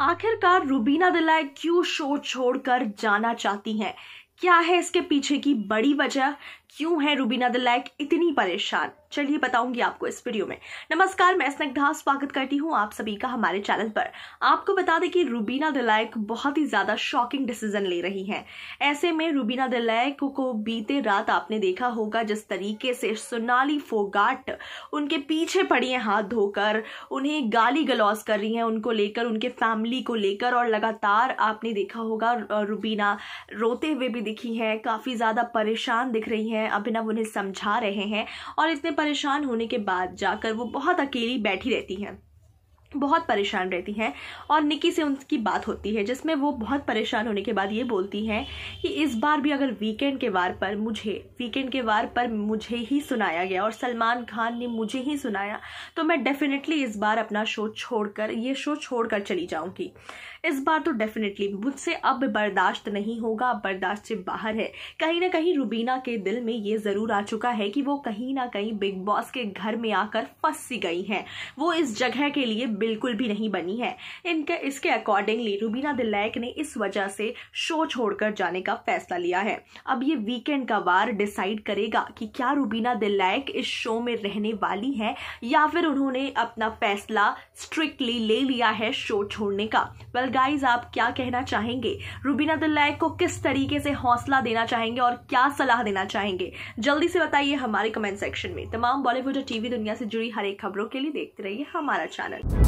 आखिरकार रूबीना दिलाय क्यों शो छोड़कर जाना चाहती हैं क्या है इसके पीछे की बड़ी वजह क्यों है रूबीना दिलायक इतनी परेशान चलिए बताऊंगी आपको इस वीडियो में नमस्कार मैं स्नग्धा स्वागत करती हूँ आप सभी का हमारे चैनल पर आपको बता दें कि रूबीना दिलायक बहुत ही ज्यादा शॉकिंग डिसीजन ले रही हैं ऐसे में रूबीना दिलैक को बीते रात आपने देखा होगा जिस तरीके से सोनाली फोगाट उनके पीछे पड़ी है हाथ धोकर उन्हें गाली गलौज कर रही है उनको लेकर उनके फैमिली को लेकर और लगातार आपने देखा होगा रूबीना रोते हुए भी दिखी है काफी ज्यादा परेशान दिख रही है अभिनव उन्हें समझा रहे हैं और इतने परेशान होने के बाद जाकर वो बहुत अकेली बैठी रहती हैं बहुत परेशान रहती हैं और निकी से उनकी बात होती है जिसमें वो बहुत परेशान होने के बाद ये बोलती हैं कि इस बार भी अगर वीकेंड के वार पर मुझे वीकेंड के वार पर मुझे ही सुनाया गया और सलमान खान ने मुझे ही सुनाया तो मैं डेफिनेटली इस बार अपना शो छोड़कर ये शो छोड़कर चली जाऊंगी इस बार तो डेफिनेटली मुझसे अब बर्दाश्त नहीं होगा अब बर्दाश्त से बाहर है कहीं ना कहीं रूबीना के दिल में ये ज़रूर आ चुका है कि वो कहीं ना कहीं बिग बॉस के घर में आकर फंस सी गई हैं वो इस जगह के लिए बिल्कुल भी नहीं बनी है इनके इसके अकॉर्डिंगली रूबीना दिलैक ने इस वजह से शो छोड़कर जाने का फैसला लिया है अब ये वीकेंड का वार डिसाइड करेगा कि क्या रूबीना दिलैक इस शो में रहने वाली है या फिर उन्होंने अपना फैसला स्ट्रिक्टली ले लिया है शो छोड़ने का वेल well, गाइज आप क्या कहना चाहेंगे रूबीना दिलैक को किस तरीके से हौसला देना चाहेंगे और क्या सलाह देना चाहेंगे जल्दी से बताइए हमारे कमेंट सेक्शन में तमाम बॉलीवुड और टीवी दुनिया से जुड़ी हर एक खबरों के लिए देखते रहिए हमारा चैनल